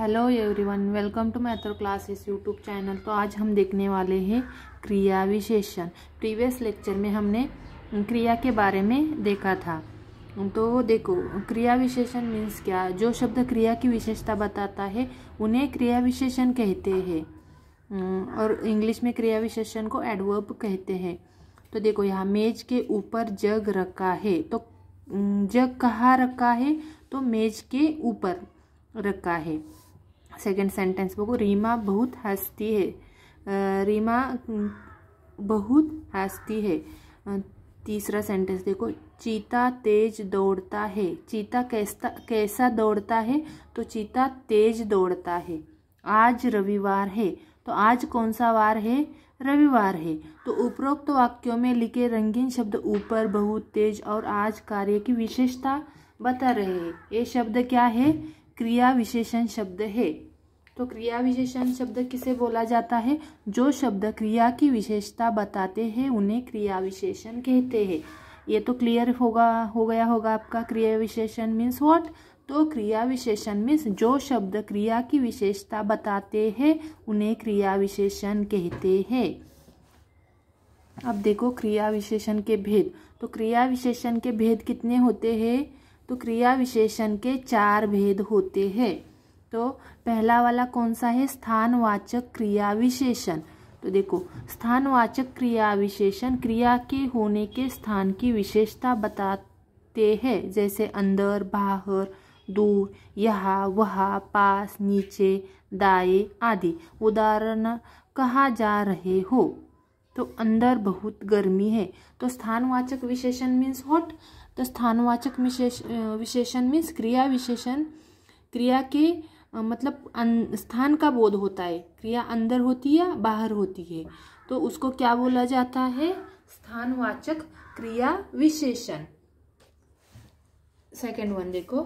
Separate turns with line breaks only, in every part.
hello everyone welcome to मैथ्रो classes YouTube channel तो आज हम देखने वाले हैं क्रिया विशेषण प्रीवियस लेक्चर में हमने क्रिया के बारे में देखा था तो देखो क्रिया विशेषण मीन्स क्या जो शब्द क्रिया की विशेषता बताता है उन्हें क्रिया विशेषण कहते हैं हम्म, और इंग्लिश में क्रिया विशेषण को एडवर्ब कहते हैं तो देखो यहाँ मेज के ऊपर जग रखा है तो हम्म, जग कहाँ रखा है तो मेज के ऊपर रखा है सेकेंड सेंटेंस बोलो रीमा बहुत हंसती है रीमा बहुत हंसती है तीसरा सेंटेंस देखो चीता तेज दौड़ता है चीता कैसा कैसा दौड़ता है तो चीता तेज दौड़ता है आज रविवार है तो आज कौन सा वार है रविवार है तो उपरोक्त वाक्यों में लिखे रंगीन शब्द ऊपर बहुत तेज और आज कार्य की विशेषता बता रहे हैं ये शब्द क्या है क्रिया विशेषण शब्द है तो क्रिया विशेषण शब्द किसे बोला जाता है जो शब्द क्रिया की विशेषता बताते हैं उन्हें क्रिया विशेषण कहते हैं ये तो क्लियर होगा हो गया होगा आपका क्रिया विशेषण मीन्स वॉट तो क्रिया विशेषण मीन्स जो शब्द क्रिया की विशेषता बताते हैं उन्हें क्रिया विशेषण कहते हैं अब देखो क्रिया विशेषण के भेद तो क्रिया विशेषण के भेद कितने होते हैं तो क्रिया विशेषण के चार भेद होते हैं तो पहला वाला कौन सा है स्थानवाचक क्रिया विशेषण तो देखो स्थानवाचक क्रिया विशेषण क्रिया के होने के स्थान की विशेषता बताते हैं जैसे अंदर बाहर दूर यहाँ वहाँ पास नीचे दाए आदि उदाहरण कहा जा रहे हो तो अंदर बहुत गर्मी है तो स्थानवाचक विशेषण मीन्स हॉट तो स्थानवाचक विशेष विशेषण मीन्स क्रिया विशेषण क्रिया के मतलब स्थान का बोध होता है क्रिया अंदर होती है बाहर होती है तो उसको क्या बोला जाता है स्थानवाचक क्रिया विशेषण सेकेंड वन देखो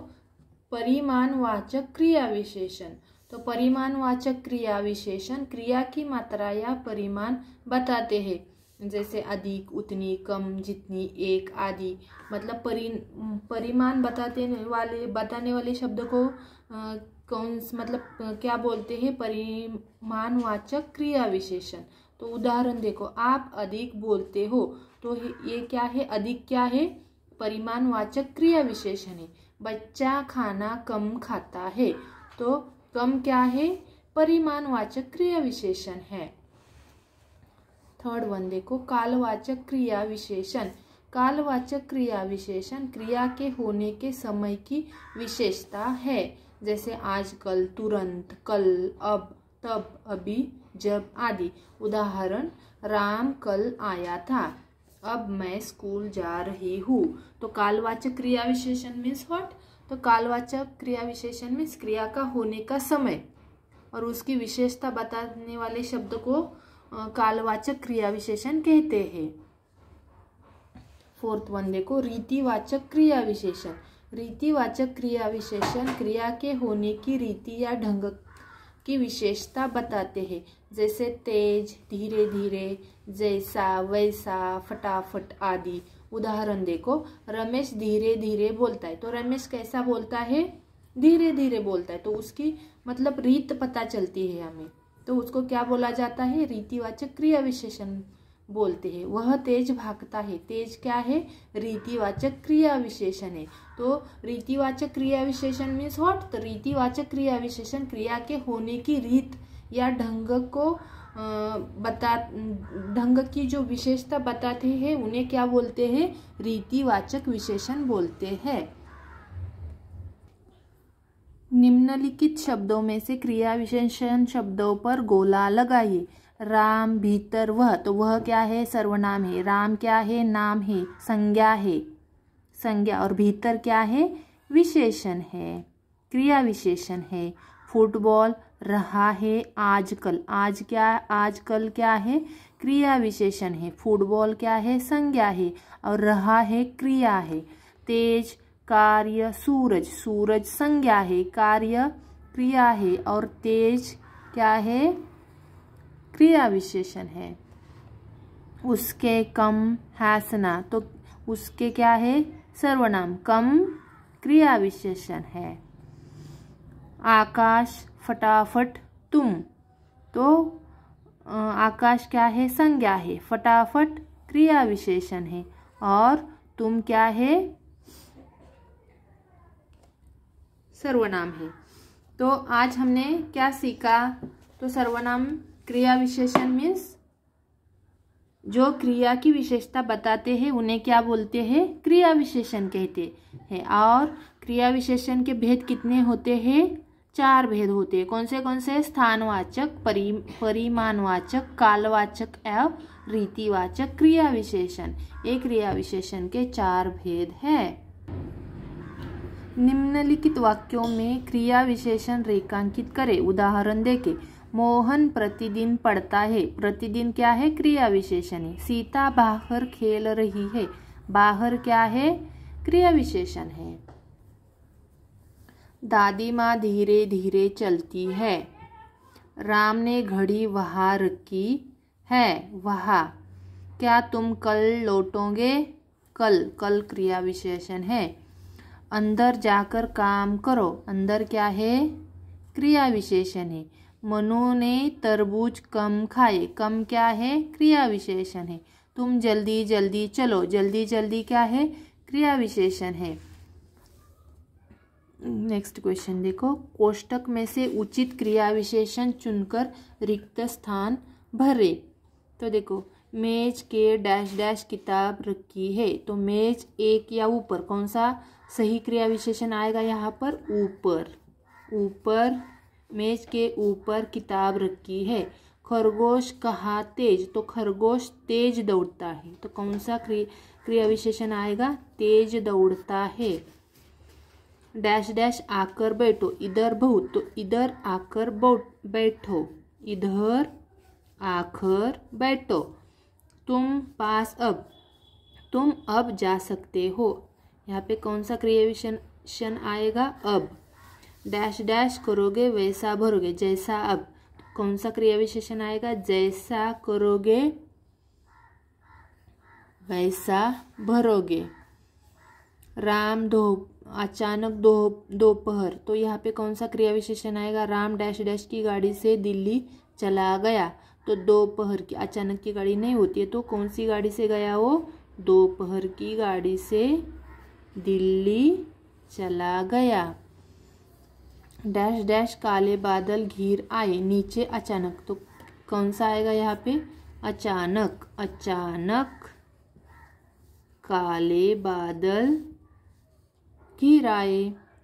परिमाणवाचक क्रिया विशेषण तो परिमाणवाचक क्रिया विशेषण क्रिया की मात्रा या परिमाण बताते हैं जैसे अधिक उतनी कम जितनी एक आदि मतलब परि परिमाण बताते वाले बताने वाले शब्द को कौन मतलब क्या बोलते हैं परिमाणवाचक क्रिया विशेषण तो उदाहरण देखो आप अधिक बोलते हो तो ये क्या है अधिक क्या है परिमाणवाचक क्रिया विशेषण है बच्चा खाना कम खाता है तो कम क्या है परिमाणवाचक क्रिया विशेषण है थर्ड वन देखो कालवाचक क्रिया विशेषण कालवाचक क्रिया विशेषण क्रिया के होने के समय की विशेषता है जैसे आजकल तुरंत कल अब तब अभी जब आदि उदाहरण राम कल आया था अब मैं स्कूल जा रही हूँ तो कालवाचक क्रिया विशेषण मीन्स व्हाट तो कालवाचक क्रिया विशेषण मीन्स क्रिया का होने का समय और उसकी विशेषता बताने वाले शब्द को कालवाचक क्रिया विशेषण कहते हैं फोर्थ वन देखो रीतिवाचक क्रिया विशेषण रीतिवाचक क्रिया विशेषण क्रिया के होने की रीति या ढंग की विशेषता बताते हैं जैसे तेज धीरे धीरे जैसा वैसा फटाफट आदि उदाहरण देखो रमेश धीरे धीरे बोलता है तो रमेश कैसा बोलता है धीरे धीरे बोलता है तो उसकी मतलब रीत पता चलती है हमें तो उसको क्या बोला जाता है रीतिवाचक क्रिया विशेषण बोलते हैं वह तेज भागता है तेज क्या है रीतिवाचक क्रिया विशेषण है तो रीतिवाचक क्रिया विशेषण मीन्स वॉट तो रीतिवाचक क्रिया विशेषण क्रिया के होने की रीत या ढंग को बता ढंग की जो विशेषता बताते हैं उन्हें क्या बोलते हैं रीतिवाचक विशेषण बोलते हैं निम्नलिखित शब्दों में से क्रिया विशेषण शब्दों पर गोला लगाइए राम भीतर वह तो वह क्या है सर्वनाम है राम क्या है नाम है संज्ञा है संज्ञा और भीतर क्या है विशेषण है क्रिया विशेषण है फुटबॉल रहा है आजकल आज क्या आजकल क्या है क्रिया विशेषण है फुटबॉल क्या है संज्ञा है और रहा है क्रिया है तेज कार्य सूरज सूरज संज्ञा है कार्य क्रिया है और तेज क्या है क्रिया विशेषण है उसके कम हासना तो उसके क्या है सर्वनाम कम क्रिया विशेषण है आकाश फटाफट तुम तो आकाश क्या है संज्ञा है फटाफट क्रिया विशेषण है और तुम क्या है सर्वनाम है तो आज हमने क्या सीखा तो सर्वनाम क्रिया विशेषण मीन्स जो क्रिया की विशेषता बताते हैं उन्हें क्या बोलते हैं क्रिया विशेषण कहते हैं और क्रिया विशेषण के भेद कितने होते हैं चार भेद होते हैं कौन से कौन से स्थानवाचक परि परिमाणवाचक कालवाचक एवं रीतिवाचक क्रिया विशेषण ये क्रिया विशेषण के चार भेद हैं निम्नलिखित वाक्यों में क्रिया विशेषण रेखांकित करें उदाहरण देखें मोहन प्रतिदिन पढ़ता है प्रतिदिन क्या है क्रिया विशेषण है सीता बाहर खेल रही है बाहर क्या है क्रिया विशेषण है दादी माँ धीरे धीरे चलती है राम ने घड़ी वहाँ रखी है वहाँ क्या तुम कल लौटोगे कल कल क्रिया विशेषण है अंदर जाकर काम करो अंदर क्या है क्रिया विशेषण है मनु ने तरबूज कम खाए कम क्या है क्रिया विशेषण है तुम जल्दी जल्दी चलो जल्दी जल्दी क्या है क्रिया विशेषण है नेक्स्ट क्वेश्चन देखो कोष्टक में से उचित क्रिया विशेषण चुनकर रिक्त स्थान भरे तो देखो मेज के डैश डैश किताब रखी है तो मेज एक या ऊपर कौन सा सही क्रिया विशेषण आएगा यहाँ पर ऊपर ऊपर मेज के ऊपर किताब रखी है खरगोश कहा तेज तो खरगोश तेज दौड़ता है तो कौन सा क्रिया क्रिया विशेषण आएगा तेज दौड़ता है डैश डैश आकर बैठो इधर बहुत तो इधर आकर बैठो इधर आकर बैठो तुम पास अब तुम अब जा सकते हो यहाँ पे कौन सा क्रिया विशेषण आएगा अब डैश डैश करोगे वैसा भरोगे जैसा अब कौन सा क्रिया विशेषण आएगा जैसा करोगे वैसा भरोगे राम दो अचानक दो दोपहर तो यहाँ पे कौन सा क्रिया विशेषण आएगा राम डैश डैश की गाड़ी से दिल्ली चला गया तो दोपहर की अचानक की गाड़ी नहीं होती है तो कौन सी गाड़ी से गया वो दोपहर की गाड़ी से दिल्ली चला गया डैश डैश काले बादल घिर आए नीचे अचानक तो कौन सा आएगा यहाँ पे अचानक अचानक काले बादल घिर आए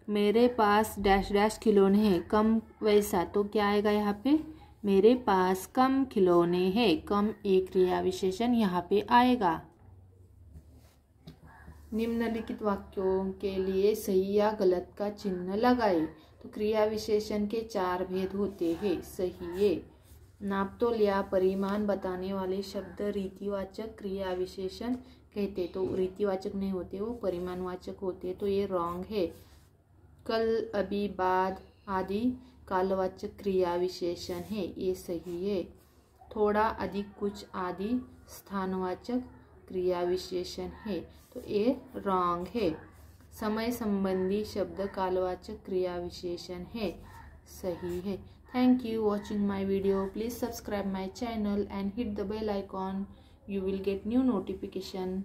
मेरे पास डैश डैश खिलौने हैं कम वैसा तो क्या आएगा यहाँ पे मेरे पास कम खिलौने हैं कम एक क्रिया विशेषण यहाँ पे आएगा निम्नलिखित वाक्यों के लिए सही या गलत का चिन्ह लगाए क्रिया विशेषण के चार भेद होते हैं सही है नापतोल या परिमाण बताने वाले शब्द रीतिवाचक क्रिया विशेषण कहते तो रीतिवाचक नहीं होते वो परिमाणवाचक होते तो ये रॉन्ग है कल अभी बाद आदि कालवाचक क्रिया विशेषण है ये सही है थोड़ा अधिक कुछ आदि स्थानवाचक क्रिया विशेषण है तो ये रॉन्ग है समय संबंधी शब्द कालवाचक क्रिया विशेषण है सही है thank you watching my video please subscribe my channel and hit the bell icon you will get new notification